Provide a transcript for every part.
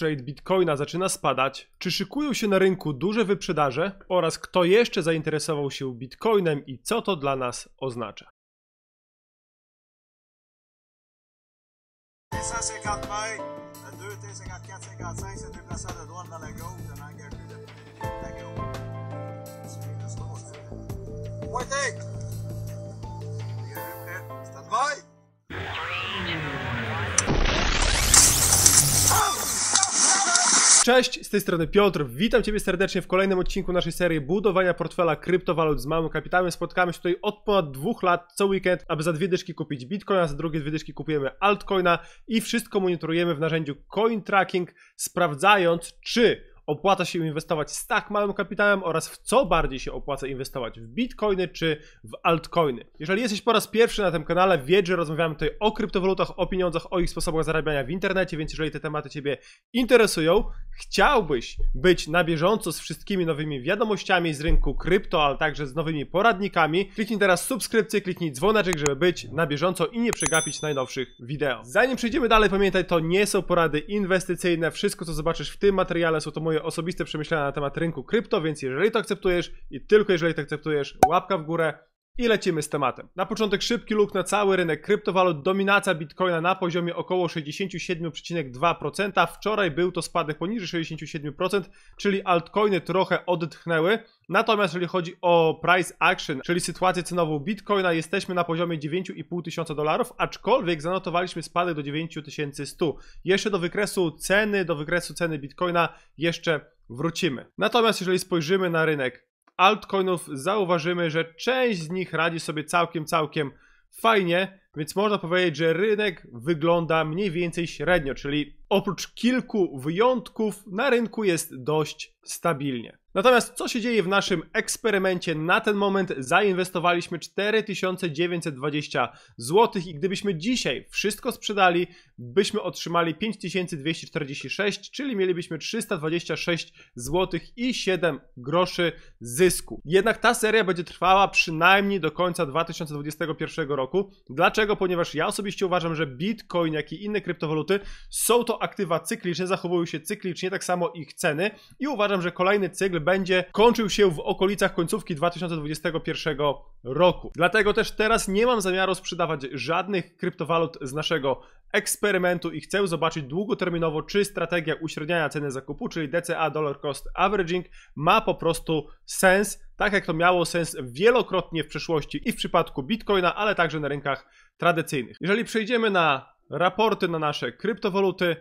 rate Bitcoina zaczyna spadać, czy szykują się na rynku duże wyprzedaże oraz kto jeszcze zainteresował się Bitcoinem i co to dla nas oznacza. Waiting! Stand by! Cześć, z tej strony Piotr. Witam Ciebie serdecznie w kolejnym odcinku naszej serii budowania portfela kryptowalut z małym kapitałem. Spotkamy się tutaj od ponad dwóch lat co weekend, aby za dwie dyszki kupić Bitcoina, za drugie dwie dyszki kupujemy Altcoina i wszystko monitorujemy w narzędziu Coin Tracking, sprawdzając, czy opłaca się inwestować z tak małym kapitałem oraz w co bardziej się opłaca inwestować w bitcoiny czy w altcoiny. Jeżeli jesteś po raz pierwszy na tym kanale, wiedz, że rozmawiamy tutaj o kryptowalutach, o pieniądzach, o ich sposobach zarabiania w internecie, więc jeżeli te tematy Ciebie interesują, chciałbyś być na bieżąco z wszystkimi nowymi wiadomościami z rynku krypto, ale także z nowymi poradnikami, kliknij teraz subskrypcję, kliknij dzwoneczek, żeby być na bieżąco i nie przegapić najnowszych wideo. Zanim przejdziemy dalej, pamiętaj, to nie są porady inwestycyjne, wszystko co zobaczysz w tym materiale są to moje moje osobiste przemyślenia na temat rynku krypto, więc jeżeli to akceptujesz i tylko jeżeli to akceptujesz, łapka w górę, i lecimy z tematem. Na początek szybki luk na cały rynek kryptowalut, dominacja bitcoina na poziomie około 67,2%. Wczoraj był to spadek poniżej 67%, czyli altcoiny trochę odetchnęły. Natomiast jeżeli chodzi o price action, czyli sytuację cenową bitcoina, jesteśmy na poziomie 9,5 tysiąca dolarów, aczkolwiek zanotowaliśmy spadek do 9100. Jeszcze do wykresu ceny, do wykresu ceny bitcoina jeszcze wrócimy. Natomiast jeżeli spojrzymy na rynek altcoinów zauważymy, że część z nich radzi sobie całkiem, całkiem fajnie, więc można powiedzieć, że rynek wygląda mniej więcej średnio, czyli oprócz kilku wyjątków na rynku jest dość stabilnie. Natomiast co się dzieje w naszym eksperymencie? Na ten moment zainwestowaliśmy 4920 zł i gdybyśmy dzisiaj wszystko sprzedali, byśmy otrzymali 5246, czyli mielibyśmy 326 zł i 7 groszy zysku. Jednak ta seria będzie trwała przynajmniej do końca 2021 roku. Dlaczego? Ponieważ ja osobiście uważam, że Bitcoin, jak i inne kryptowaluty są to aktywa cykliczne, zachowują się cyklicznie, tak samo ich ceny i uważam, że kolejny cykl będzie kończył się w okolicach końcówki 2021 roku. Dlatego też teraz nie mam zamiaru sprzedawać żadnych kryptowalut z naszego eksperymentu i chcę zobaczyć długoterminowo, czy strategia uśredniania ceny zakupu, czyli DCA, Dollar Cost Averaging, ma po prostu sens, tak jak to miało sens wielokrotnie w przeszłości i w przypadku Bitcoina, ale także na rynkach tradycyjnych. Jeżeli przejdziemy na raporty na nasze kryptowaluty,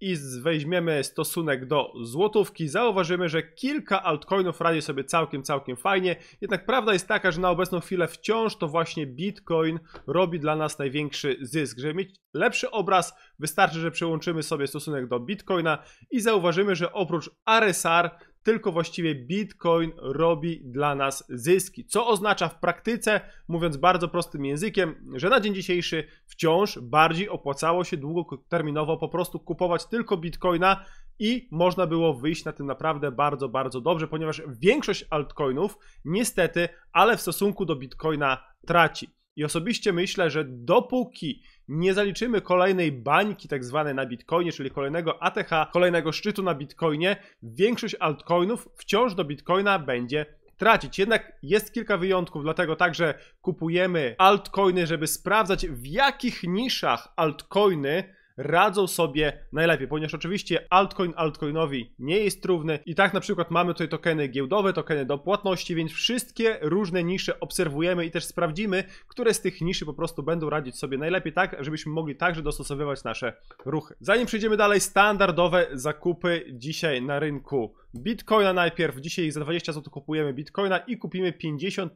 i weźmiemy stosunek do złotówki, zauważymy, że kilka altcoinów radzi sobie całkiem, całkiem fajnie. Jednak prawda jest taka, że na obecną chwilę wciąż to właśnie Bitcoin robi dla nas największy zysk. Żeby mieć lepszy obraz, wystarczy, że przełączymy sobie stosunek do Bitcoina i zauważymy, że oprócz RSR tylko właściwie Bitcoin robi dla nas zyski. Co oznacza w praktyce, mówiąc bardzo prostym językiem, że na dzień dzisiejszy wciąż bardziej opłacało się długoterminowo po prostu kupować tylko Bitcoina i można było wyjść na tym naprawdę bardzo, bardzo dobrze, ponieważ większość altcoinów niestety, ale w stosunku do Bitcoina traci. I osobiście myślę, że dopóki nie zaliczymy kolejnej bańki tak zwanej na Bitcoinie, czyli kolejnego ATH, kolejnego szczytu na Bitcoinie, większość altcoinów wciąż do Bitcoina będzie tracić. Jednak jest kilka wyjątków, dlatego także kupujemy altcoiny, żeby sprawdzać w jakich niszach altcoiny radzą sobie najlepiej, ponieważ oczywiście altcoin altcoinowi nie jest równy i tak na przykład mamy tutaj tokeny giełdowe, tokeny do płatności, więc wszystkie różne nisze obserwujemy i też sprawdzimy, które z tych niszy po prostu będą radzić sobie najlepiej tak, żebyśmy mogli także dostosowywać nasze ruchy. Zanim przejdziemy dalej, standardowe zakupy dzisiaj na rynku. Bitcoina najpierw. Dzisiaj za 20 zł kupujemy Bitcoina i kupimy 50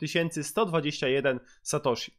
121 Satoshi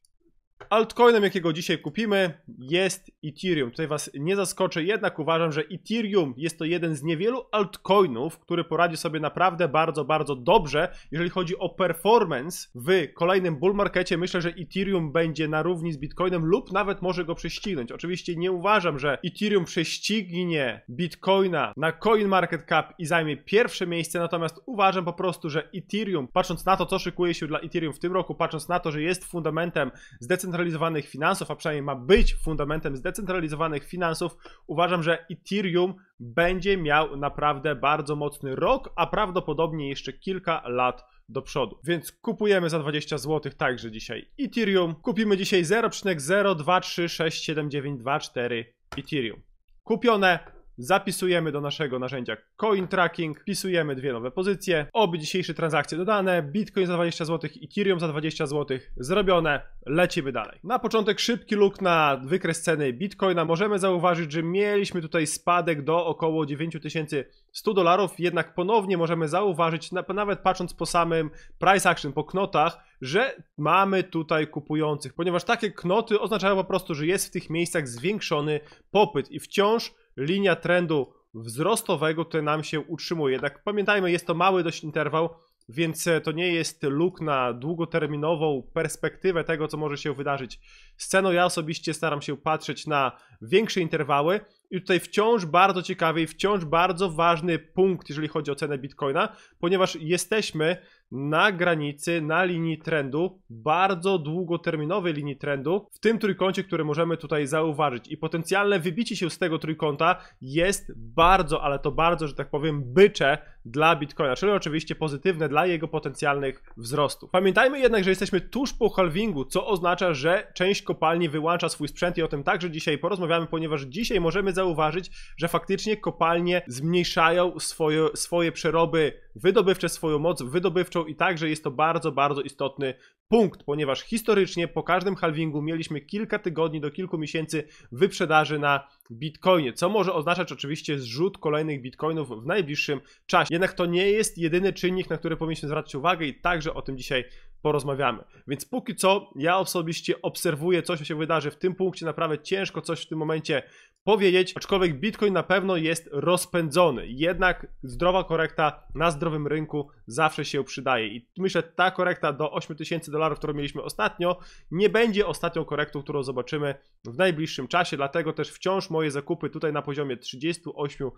altcoinem, jakiego dzisiaj kupimy, jest Ethereum. Tutaj Was nie zaskoczę, jednak uważam, że Ethereum jest to jeden z niewielu altcoinów, który poradzi sobie naprawdę bardzo, bardzo dobrze. Jeżeli chodzi o performance w kolejnym bull markecie, myślę, że Ethereum będzie na równi z Bitcoinem lub nawet może go prześcignąć. Oczywiście nie uważam, że Ethereum prześcignie Bitcoina na Coin Market Cap i zajmie pierwsze miejsce, natomiast uważam po prostu, że Ethereum, patrząc na to, co szykuje się dla Ethereum w tym roku, patrząc na to, że jest fundamentem zdecentralizowanym, zdecentralizowanych finansów, a przynajmniej ma być fundamentem zdecentralizowanych finansów, uważam, że Ethereum będzie miał naprawdę bardzo mocny rok, a prawdopodobnie jeszcze kilka lat do przodu. Więc kupujemy za 20 zł także dzisiaj Ethereum. Kupimy dzisiaj 0,02367924 Ethereum. Kupione zapisujemy do naszego narzędzia coin tracking, wpisujemy dwie nowe pozycje, oby dzisiejsze transakcje dodane, bitcoin za 20 zł, ethereum za 20 zł, zrobione, lecimy dalej. Na początek szybki look na wykres ceny bitcoina, możemy zauważyć, że mieliśmy tutaj spadek do około 9100 dolarów, jednak ponownie możemy zauważyć, nawet patrząc po samym price action, po knotach, że mamy tutaj kupujących, ponieważ takie knoty oznaczają po prostu, że jest w tych miejscach zwiększony popyt i wciąż linia trendu wzrostowego, to nam się utrzymuje. Jednak pamiętajmy, jest to mały dość interwał, więc e, to nie jest luk na długoterminową perspektywę tego, co może się wydarzyć z ceną. Ja osobiście staram się patrzeć na większe interwały i tutaj wciąż bardzo ciekawy i wciąż bardzo ważny punkt, jeżeli chodzi o cenę Bitcoina, ponieważ jesteśmy na granicy, na linii trendu, bardzo długoterminowej linii trendu, w tym trójkącie, który możemy tutaj zauważyć. I potencjalne wybicie się z tego trójkąta jest bardzo, ale to bardzo, że tak powiem, bycze dla Bitcoina, czyli oczywiście pozytywne dla jego potencjalnych wzrostów. Pamiętajmy jednak, że jesteśmy tuż po halvingu, co oznacza, że część kopalni wyłącza swój sprzęt i o tym także dzisiaj porozmawiamy, ponieważ dzisiaj możemy zauważyć, że faktycznie kopalnie zmniejszają swoje, swoje przeroby wydobywcze, swoją moc wydobywczą i także jest to bardzo, bardzo istotny punkt, ponieważ historycznie po każdym halvingu mieliśmy kilka tygodni do kilku miesięcy wyprzedaży na Bitcoinie, co może oznaczać oczywiście zrzut kolejnych bitcoinów w najbliższym czasie. Jednak to nie jest jedyny czynnik, na który powinniśmy zwracać uwagę i także o tym dzisiaj porozmawiamy. Więc póki co ja osobiście obserwuję coś, co się wydarzy w tym punkcie, naprawdę ciężko coś w tym momencie powiedzieć, aczkolwiek Bitcoin na pewno jest rozpędzony. Jednak zdrowa korekta na zdrowym rynku zawsze się przydaje i myślę, ta korekta do 8000 dolarów, którą mieliśmy ostatnio, nie będzie ostatnią korektą, którą zobaczymy w najbliższym czasie, dlatego też wciąż moje zakupy tutaj na poziomie 38%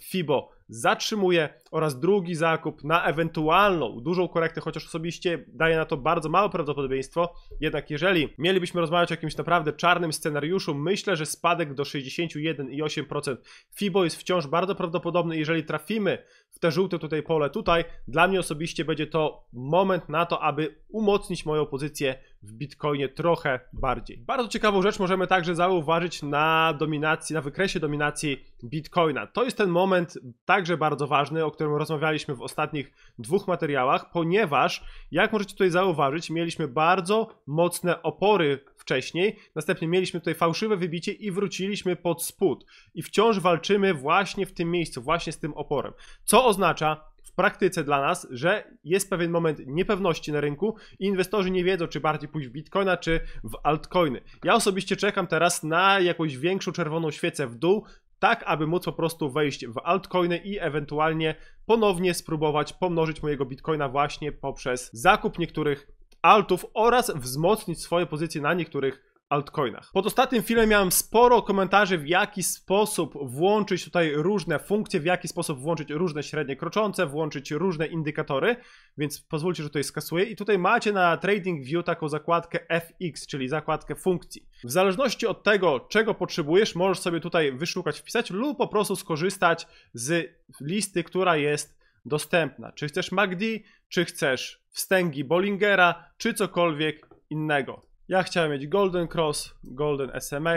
FIBO zatrzymuje oraz drugi zakup na ewentualną dużą korektę, chociaż osobiście daje na to bardzo małe prawdopodobieństwo. Jednak jeżeli mielibyśmy rozmawiać o jakimś naprawdę czarnym scenariuszu, myślę, że spadek do 61,8% FIBO jest wciąż bardzo prawdopodobny. Jeżeli trafimy w te żółte tutaj pole tutaj, dla mnie osobiście będzie to moment na to, aby umocnić moją pozycję w Bitcoinie trochę bardziej. Bardzo ciekawą rzecz możemy także zauważyć na dominacji, na wykresie dominacji Bitcoina. To jest ten moment także bardzo ważny, o którym rozmawialiśmy w ostatnich dwóch materiałach, ponieważ jak możecie tutaj zauważyć, mieliśmy bardzo mocne opory wcześniej, następnie mieliśmy tutaj fałszywe wybicie i wróciliśmy pod spód. I wciąż walczymy właśnie w tym miejscu, właśnie z tym oporem. Co oznacza, w praktyce dla nas, że jest pewien moment niepewności na rynku i inwestorzy nie wiedzą, czy bardziej pójść w bitcoina, czy w altcoiny. Ja osobiście czekam teraz na jakąś większą czerwoną świecę w dół, tak aby móc po prostu wejść w altcoiny i ewentualnie ponownie spróbować pomnożyć mojego bitcoina właśnie poprzez zakup niektórych altów oraz wzmocnić swoje pozycje na niektórych altcoinach. Pod ostatnim filmem miałem sporo komentarzy, w jaki sposób włączyć tutaj różne funkcje, w jaki sposób włączyć różne średnie kroczące, włączyć różne indykatory, więc pozwólcie, że tutaj skasuję. I tutaj macie na Trading View taką zakładkę FX, czyli zakładkę funkcji. W zależności od tego, czego potrzebujesz, możesz sobie tutaj wyszukać, wpisać lub po prostu skorzystać z listy, która jest dostępna. Czy chcesz MACD, czy chcesz wstęgi Bollingera, czy cokolwiek innego. Ja chciałem mieć Golden Cross, Golden SMA,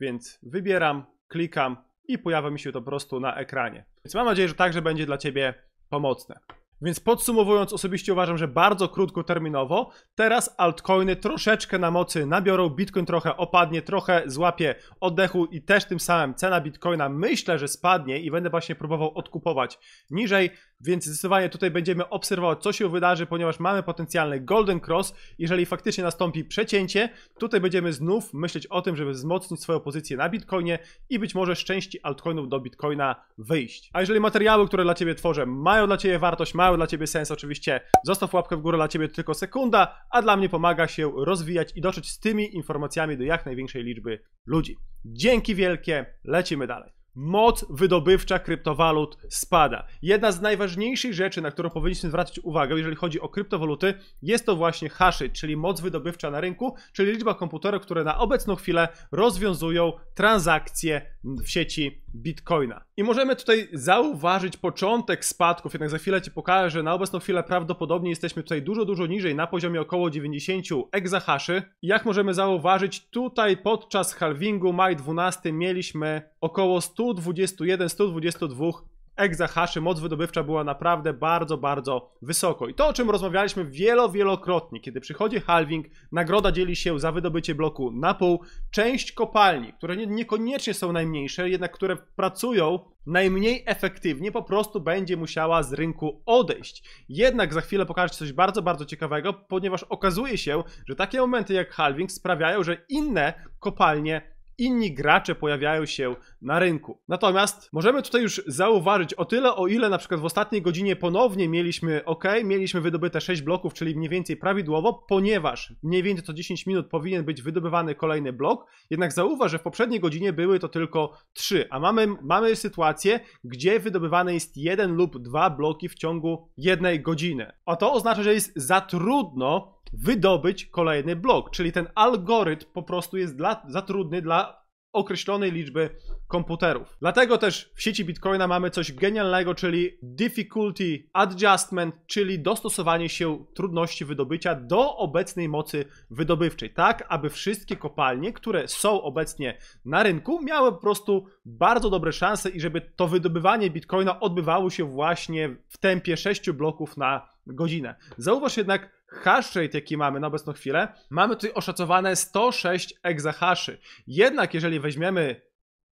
więc wybieram, klikam i pojawia mi się to po prostu na ekranie. Więc mam nadzieję, że także będzie dla Ciebie pomocne. Więc podsumowując, osobiście uważam, że bardzo krótkoterminowo teraz altcoiny troszeczkę na mocy nabiorą, bitcoin trochę opadnie, trochę złapie oddechu i też tym samym cena bitcoina myślę, że spadnie i będę właśnie próbował odkupować niżej, więc zdecydowanie tutaj będziemy obserwować, co się wydarzy, ponieważ mamy potencjalny golden cross. Jeżeli faktycznie nastąpi przecięcie, tutaj będziemy znów myśleć o tym, żeby wzmocnić swoją pozycję na bitcoinie i być może szczęści altcoinów do bitcoina wyjść. A jeżeli materiały, które dla Ciebie tworzę, mają dla Ciebie wartość, mają dla ciebie sens, oczywiście zostaw łapkę w górę, dla ciebie tylko sekunda, a dla mnie pomaga się rozwijać i dotrzeć z tymi informacjami do jak największej liczby ludzi. Dzięki wielkie, lecimy dalej moc wydobywcza kryptowalut spada. Jedna z najważniejszych rzeczy, na którą powinniśmy zwracać uwagę, jeżeli chodzi o kryptowaluty, jest to właśnie haszy, czyli moc wydobywcza na rynku, czyli liczba komputerów, które na obecną chwilę rozwiązują transakcje w sieci Bitcoina. I możemy tutaj zauważyć początek spadków, jednak za chwilę Ci pokażę, że na obecną chwilę prawdopodobnie jesteśmy tutaj dużo, dużo niżej, na poziomie około 90 egzahaszy. Jak możemy zauważyć, tutaj podczas halvingu maj 12 mieliśmy około 100 121-122 egzahaszy moc wydobywcza była naprawdę bardzo, bardzo wysoko. I to, o czym rozmawialiśmy wielo, wielokrotnie, kiedy przychodzi halving, nagroda dzieli się za wydobycie bloku na pół. Część kopalni, które nie, niekoniecznie są najmniejsze, jednak które pracują najmniej efektywnie, po prostu będzie musiała z rynku odejść. Jednak za chwilę pokażę coś bardzo, bardzo ciekawego, ponieważ okazuje się, że takie momenty jak halving sprawiają, że inne kopalnie inni gracze pojawiają się na rynku. Natomiast możemy tutaj już zauważyć o tyle, o ile na przykład w ostatniej godzinie ponownie mieliśmy OK, mieliśmy wydobyte 6 bloków, czyli mniej więcej prawidłowo, ponieważ mniej więcej co 10 minut powinien być wydobywany kolejny blok, jednak zauważ, że w poprzedniej godzinie były to tylko 3, a mamy, mamy sytuację, gdzie wydobywany jest jeden lub dwa bloki w ciągu jednej godziny. A to oznacza, że jest za trudno wydobyć kolejny blok, czyli ten algorytm po prostu jest dla, za trudny dla określonej liczby komputerów. Dlatego też w sieci Bitcoina mamy coś genialnego, czyli difficulty adjustment, czyli dostosowanie się trudności wydobycia do obecnej mocy wydobywczej, tak aby wszystkie kopalnie, które są obecnie na rynku, miały po prostu bardzo dobre szanse i żeby to wydobywanie Bitcoina odbywało się właśnie w tempie 6 bloków na godzinę. Zauważ jednak, hash rate, jaki mamy na obecną chwilę, mamy tutaj oszacowane 106 exahaszy. Jednak jeżeli weźmiemy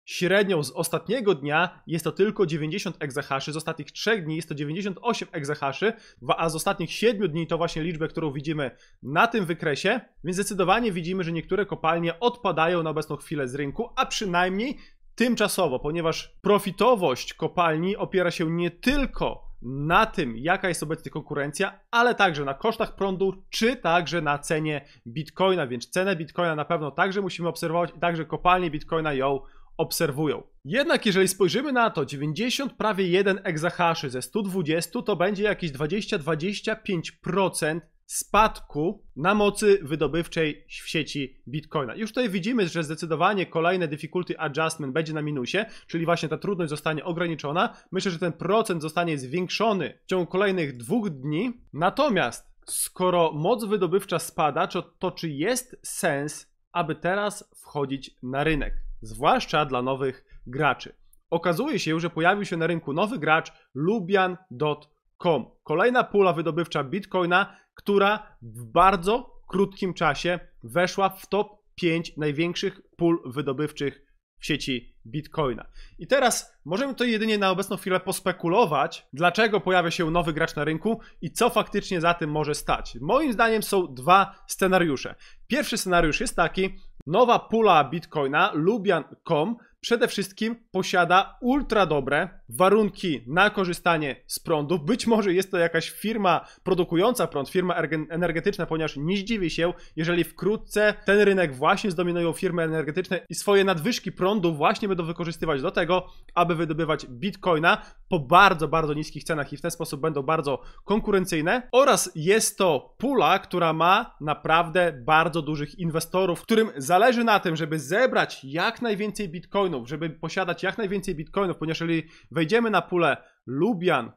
średnią z ostatniego dnia jest to tylko 90 exahaszy, z ostatnich 3 dni jest to 98 exahaszy, a z ostatnich 7 dni to właśnie liczbę, którą widzimy na tym wykresie, więc zdecydowanie widzimy, że niektóre kopalnie odpadają na obecną chwilę z rynku, a przynajmniej tymczasowo, ponieważ profitowość kopalni opiera się nie tylko na tym, jaka jest obecnie konkurencja, ale także na kosztach prądu, czy także na cenie bitcoina, więc cenę bitcoina na pewno także musimy obserwować, także kopalnie bitcoina ją obserwują. Jednak jeżeli spojrzymy na to, 90 prawie 1 exahaszy ze 120 to będzie jakieś 20-25% spadku na mocy wydobywczej w sieci Bitcoina. Już tutaj widzimy, że zdecydowanie kolejne difficulty adjustment będzie na minusie, czyli właśnie ta trudność zostanie ograniczona. Myślę, że ten procent zostanie zwiększony w ciągu kolejnych dwóch dni. Natomiast skoro moc wydobywcza spada, to, to czy jest sens, aby teraz wchodzić na rynek, zwłaszcza dla nowych graczy? Okazuje się, że pojawił się na rynku nowy gracz lubian.com. Kolejna pula wydobywcza Bitcoina która w bardzo krótkim czasie weszła w top 5 największych pól wydobywczych w sieci Bitcoina. I teraz możemy to jedynie na obecną chwilę pospekulować, dlaczego pojawia się nowy gracz na rynku i co faktycznie za tym może stać. Moim zdaniem są dwa scenariusze. Pierwszy scenariusz jest taki, nowa pula Bitcoina, lubian.com, przede wszystkim posiada ultra dobre warunki na korzystanie z prądu. Być może jest to jakaś firma produkująca prąd, firma energetyczna, ponieważ nie zdziwię się, jeżeli wkrótce ten rynek właśnie zdominują firmy energetyczne i swoje nadwyżki prądu właśnie będą wykorzystywać do tego, aby wydobywać bitcoina po bardzo, bardzo niskich cenach i w ten sposób będą bardzo konkurencyjne. Oraz jest to pula, która ma naprawdę bardzo dużych inwestorów, którym zależy na tym, żeby zebrać jak najwięcej bitcoinów bitcoinów, żeby posiadać jak najwięcej bitcoinów, ponieważ jeżeli wejdziemy na pulę Lubian,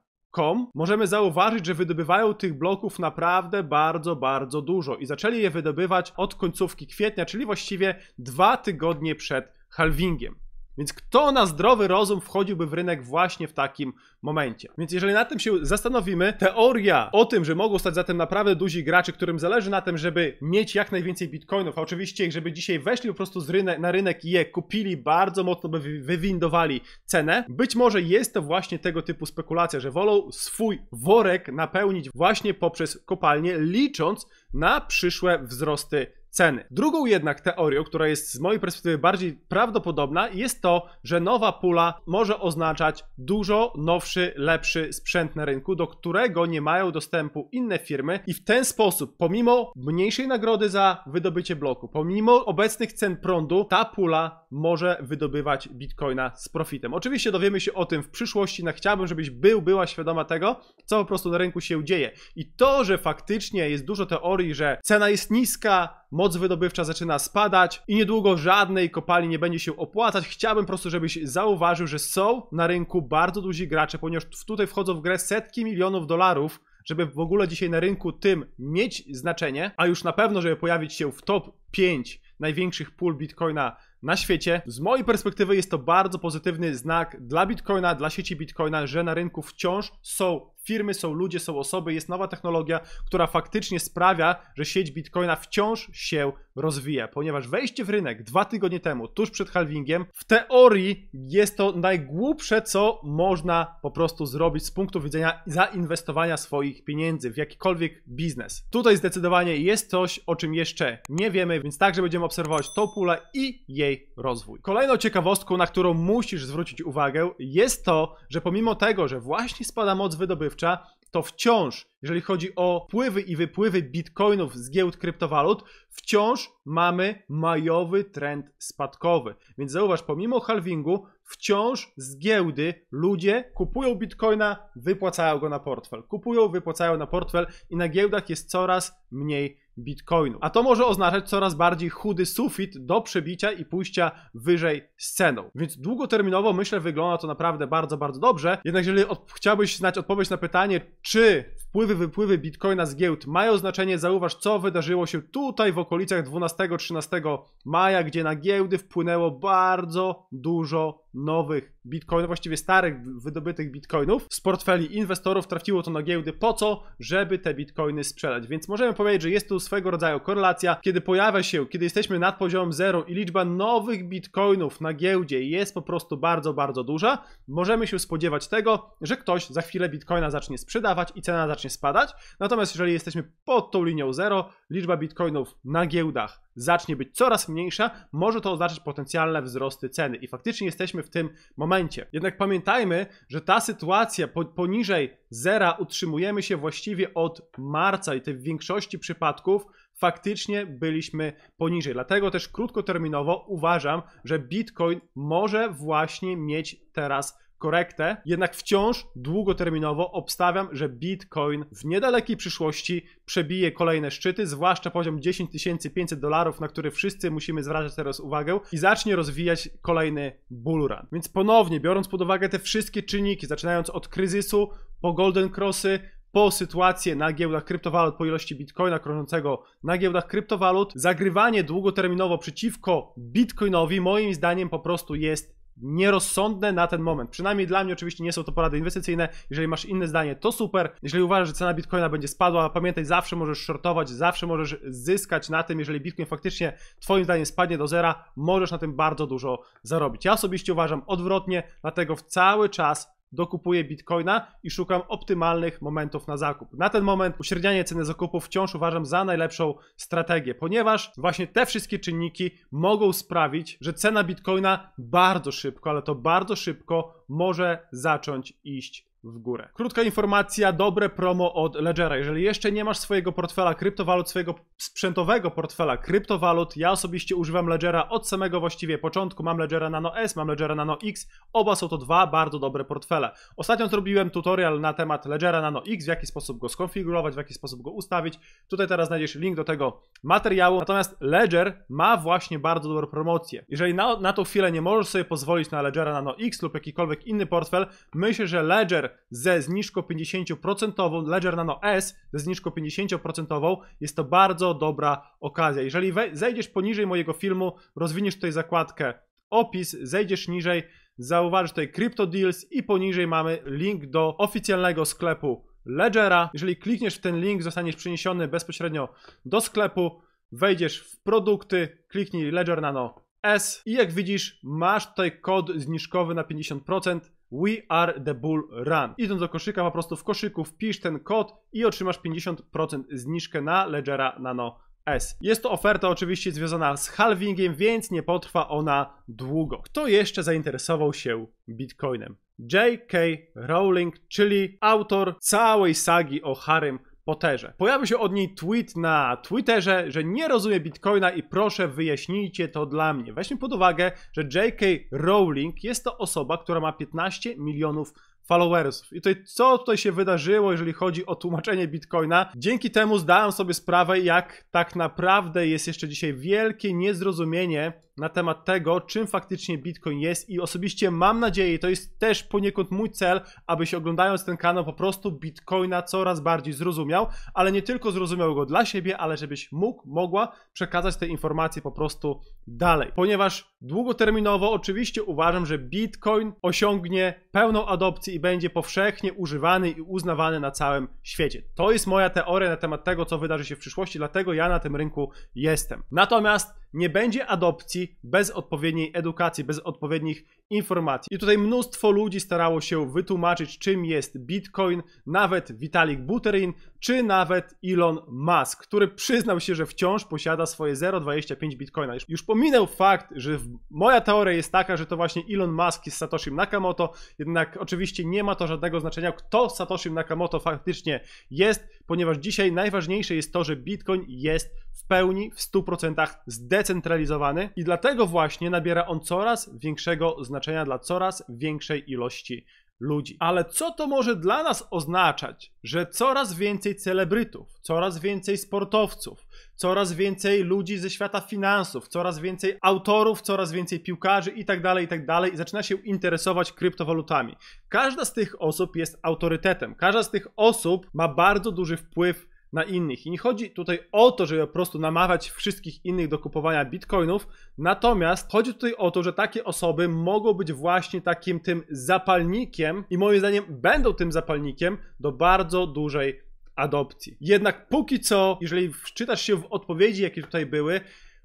możemy zauważyć, że wydobywają tych bloków naprawdę bardzo, bardzo dużo i zaczęli je wydobywać od końcówki kwietnia, czyli właściwie dwa tygodnie przed halvingiem. Więc kto na zdrowy rozum wchodziłby w rynek właśnie w takim momencie? Więc jeżeli nad tym się zastanowimy, teoria o tym, że mogą stać za tym naprawdę duzi graczy, którym zależy na tym, żeby mieć jak najwięcej bitcoinów, a oczywiście, żeby dzisiaj weszli po prostu rynek, na rynek i je kupili, bardzo mocno by wywindowali cenę. Być może jest to właśnie tego typu spekulacja, że wolą swój worek napełnić właśnie poprzez kopalnie, licząc na przyszłe wzrosty ceny. Drugą jednak teorią, która jest z mojej perspektywy bardziej prawdopodobna, jest to, że nowa pula może oznaczać dużo nowszy, lepszy sprzęt na rynku, do którego nie mają dostępu inne firmy i w ten sposób, pomimo mniejszej nagrody za wydobycie bloku, pomimo obecnych cen prądu, ta pula może wydobywać bitcoina z profitem. Oczywiście dowiemy się o tym w przyszłości, no chciałbym, żebyś był, była świadoma tego, co po prostu na rynku się dzieje. I to, że faktycznie jest dużo teorii, że cena jest niska, moc wydobywcza zaczyna spadać i niedługo żadnej kopalni nie będzie się opłacać. Chciałbym po prostu, żebyś zauważył, że są na rynku bardzo duzi gracze, ponieważ tutaj wchodzą w grę setki milionów dolarów, żeby w ogóle dzisiaj na rynku tym mieć znaczenie, a już na pewno, żeby pojawić się w top 5 największych pól Bitcoina na świecie. Z mojej perspektywy jest to bardzo pozytywny znak dla Bitcoina, dla sieci Bitcoina, że na rynku wciąż są firmy, są ludzie, są osoby, jest nowa technologia, która faktycznie sprawia, że sieć Bitcoina wciąż się rozwija, ponieważ wejście w rynek dwa tygodnie temu, tuż przed halvingiem, w teorii jest to najgłupsze, co można po prostu zrobić z punktu widzenia zainwestowania swoich pieniędzy w jakikolwiek biznes. Tutaj zdecydowanie jest coś, o czym jeszcze nie wiemy, więc także będziemy obserwować tą pulę i jej rozwój. Kolejną ciekawostką, na którą musisz zwrócić uwagę, jest to, że pomimo tego, że właśnie spada moc wydobywcza, to wciąż, jeżeli chodzi o wpływy i wypływy bitcoinów z giełd kryptowalut, wciąż mamy majowy trend spadkowy. Więc zauważ, pomimo halvingu, wciąż z giełdy ludzie kupują bitcoina, wypłacają go na portfel. Kupują, wypłacają na portfel i na giełdach jest coraz mniej Bitcoinu. A to może oznaczać coraz bardziej chudy sufit do przebicia i pójścia wyżej sceną. Więc długoterminowo myślę wygląda to naprawdę bardzo, bardzo dobrze. Jednak jeżeli od... chciałbyś znać odpowiedź na pytanie, czy wpływy, wypływy Bitcoina z giełd mają znaczenie, zauważ co wydarzyło się tutaj w okolicach 12-13 maja, gdzie na giełdy wpłynęło bardzo dużo nowych bitcoinów, właściwie starych, wydobytych bitcoinów z portfeli inwestorów trafiło to na giełdy. Po co? Żeby te bitcoiny sprzedać. Więc możemy powiedzieć, że jest tu swego rodzaju korelacja, kiedy pojawia się, kiedy jesteśmy nad poziomem zero i liczba nowych bitcoinów na giełdzie jest po prostu bardzo, bardzo duża, możemy się spodziewać tego, że ktoś za chwilę bitcoina zacznie sprzedawać i cena zacznie spadać. Natomiast jeżeli jesteśmy pod tą linią zero, liczba bitcoinów na giełdach zacznie być coraz mniejsza, może to oznaczać potencjalne wzrosty ceny i faktycznie jesteśmy w tym momencie. Jednak pamiętajmy, że ta sytuacja poniżej zera utrzymujemy się właściwie od marca i w większości przypadków faktycznie byliśmy poniżej. Dlatego też krótkoterminowo uważam, że Bitcoin może właśnie mieć teraz korektę, jednak wciąż długoterminowo obstawiam, że Bitcoin w niedalekiej przyszłości przebije kolejne szczyty, zwłaszcza poziom 10 500 dolarów, na który wszyscy musimy zwracać teraz uwagę i zacznie rozwijać kolejny bull run. Więc ponownie, biorąc pod uwagę te wszystkie czynniki, zaczynając od kryzysu, po golden crossy, po sytuację na giełdach kryptowalut, po ilości bitcoina krążącego na giełdach kryptowalut, zagrywanie długoterminowo przeciwko bitcoinowi moim zdaniem po prostu jest nierozsądne na ten moment. Przynajmniej dla mnie oczywiście nie są to porady inwestycyjne. Jeżeli masz inne zdanie, to super. Jeżeli uważasz, że cena bitcoina będzie spadła, pamiętaj, zawsze możesz shortować, zawsze możesz zyskać na tym, jeżeli bitcoin faktycznie twoim zdaniem spadnie do zera, możesz na tym bardzo dużo zarobić. Ja osobiście uważam odwrotnie, dlatego w cały czas dokupuję bitcoina i szukam optymalnych momentów na zakup. Na ten moment uśrednianie ceny zakupu wciąż uważam za najlepszą strategię, ponieważ właśnie te wszystkie czynniki mogą sprawić, że cena bitcoina bardzo szybko, ale to bardzo szybko może zacząć iść w górę. Krótka informacja, dobre promo od Ledgera. Jeżeli jeszcze nie masz swojego portfela kryptowalut, swojego sprzętowego portfela kryptowalut, ja osobiście używam Ledgera od samego właściwie początku. Mam Ledgera Nano S, mam Ledgera Nano X. Oba są to dwa bardzo dobre portfele. Ostatnio zrobiłem tutorial na temat Ledgera Nano X, w jaki sposób go skonfigurować, w jaki sposób go ustawić. Tutaj teraz znajdziesz link do tego materiału. Natomiast Ledger ma właśnie bardzo dobre promocje. Jeżeli na, na tą chwilę nie możesz sobie pozwolić na Ledgera Nano X lub jakikolwiek inny portfel, myślę, że Ledger ze zniżką 50% Ledger Nano S ze zniżką 50% jest to bardzo dobra okazja. Jeżeli zejdziesz poniżej mojego filmu, rozwiniesz tutaj zakładkę opis, zejdziesz niżej, zauważysz tutaj Crypto Deals i poniżej mamy link do oficjalnego sklepu Ledgera. Jeżeli klikniesz w ten link, zostaniesz przeniesiony bezpośrednio do sklepu, wejdziesz w produkty, kliknij Ledger Nano S i jak widzisz masz tutaj kod zniżkowy na 50%. We are the Bull Run. Idąc do koszyka, po prostu w koszyku wpisz ten kod i otrzymasz 50% zniżkę na Ledgera Nano S. Jest to oferta oczywiście związana z halvingiem, więc nie potrwa ona długo. Kto jeszcze zainteresował się Bitcoinem? J.K. Rowling, czyli autor całej sagi o Harrym Potterze. Pojawił się od niej tweet na Twitterze, że nie rozumie Bitcoina i proszę wyjaśnijcie to dla mnie. Weźmy pod uwagę, że J.K. Rowling jest to osoba, która ma 15 milionów followersów. I tutaj, co tutaj się wydarzyło, jeżeli chodzi o tłumaczenie Bitcoina. Dzięki temu zdałem sobie sprawę, jak tak naprawdę jest jeszcze dzisiaj wielkie niezrozumienie na temat tego, czym faktycznie Bitcoin jest i osobiście mam nadzieję, to jest też poniekąd mój cel, abyś oglądając ten kanał po prostu Bitcoina coraz bardziej zrozumiał, ale nie tylko zrozumiał go dla siebie, ale żebyś mógł, mogła przekazać te informacje po prostu dalej. Ponieważ długoterminowo oczywiście uważam, że Bitcoin osiągnie pełną adopcji i będzie powszechnie używany i uznawany na całym świecie. To jest moja teoria na temat tego, co wydarzy się w przyszłości, dlatego ja na tym rynku jestem. Natomiast nie będzie adopcji bez odpowiedniej edukacji, bez odpowiednich informacji. I tutaj mnóstwo ludzi starało się wytłumaczyć, czym jest Bitcoin, nawet Vitalik Buterin, czy nawet Elon Musk, który przyznał się, że wciąż posiada swoje 0,25 Bitcoina. Już pominął fakt, że moja teoria jest taka, że to właśnie Elon Musk jest Satoshi Nakamoto, jednak oczywiście nie ma to żadnego znaczenia, kto Satoshi Nakamoto faktycznie jest, ponieważ dzisiaj najważniejsze jest to, że Bitcoin jest w pełni, w 100% zdecydowany zdecentralizowany i dlatego właśnie nabiera on coraz większego znaczenia dla coraz większej ilości ludzi. Ale co to może dla nas oznaczać, że coraz więcej celebrytów, coraz więcej sportowców, coraz więcej ludzi ze świata finansów, coraz więcej autorów, coraz więcej piłkarzy i tak dalej i tak zaczyna się interesować kryptowalutami. Każda z tych osób jest autorytetem, każda z tych osób ma bardzo duży wpływ na innych. I nie chodzi tutaj o to, żeby po prostu namawiać wszystkich innych do kupowania bitcoinów, natomiast chodzi tutaj o to, że takie osoby mogą być właśnie takim tym zapalnikiem i moim zdaniem będą tym zapalnikiem do bardzo dużej adopcji. Jednak póki co, jeżeli wczytasz się w odpowiedzi, jakie tutaj były,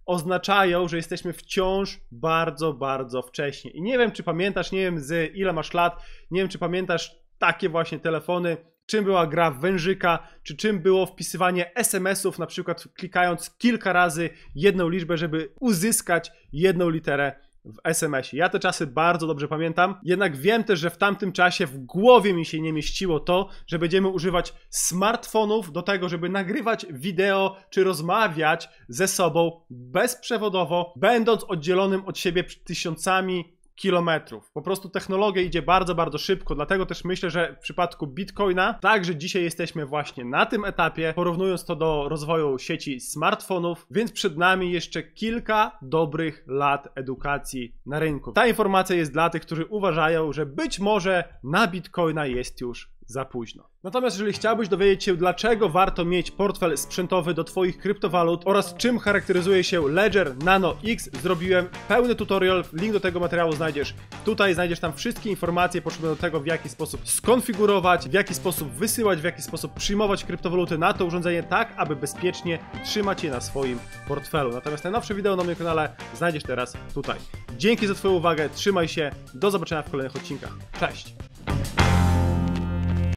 oznaczają, że jesteśmy wciąż bardzo, bardzo wcześnie. I nie wiem, czy pamiętasz, nie wiem z ile masz lat, nie wiem, czy pamiętasz takie właśnie telefony czym była gra wężyka, czy czym było wpisywanie SMS-ów, na przykład klikając kilka razy jedną liczbę, żeby uzyskać jedną literę w SMS-ie. Ja te czasy bardzo dobrze pamiętam, jednak wiem też, że w tamtym czasie w głowie mi się nie mieściło to, że będziemy używać smartfonów do tego, żeby nagrywać wideo czy rozmawiać ze sobą bezprzewodowo, będąc oddzielonym od siebie tysiącami kilometrów. Po prostu technologia idzie bardzo, bardzo szybko, dlatego też myślę, że w przypadku Bitcoina także dzisiaj jesteśmy właśnie na tym etapie, porównując to do rozwoju sieci smartfonów, więc przed nami jeszcze kilka dobrych lat edukacji na rynku. Ta informacja jest dla tych, którzy uważają, że być może na Bitcoina jest już za późno. Natomiast jeżeli chciałbyś dowiedzieć się, dlaczego warto mieć portfel sprzętowy do Twoich kryptowalut oraz czym charakteryzuje się Ledger Nano X, zrobiłem pełny tutorial. Link do tego materiału znajdziesz tutaj. Znajdziesz tam wszystkie informacje potrzebne do tego, w jaki sposób skonfigurować, w jaki sposób wysyłać, w jaki sposób przyjmować kryptowaluty na to urządzenie, tak aby bezpiecznie trzymać je na swoim portfelu. Natomiast najnowsze wideo na moim kanale znajdziesz teraz tutaj. Dzięki za Twoją uwagę, trzymaj się, do zobaczenia w kolejnych odcinkach. Cześć!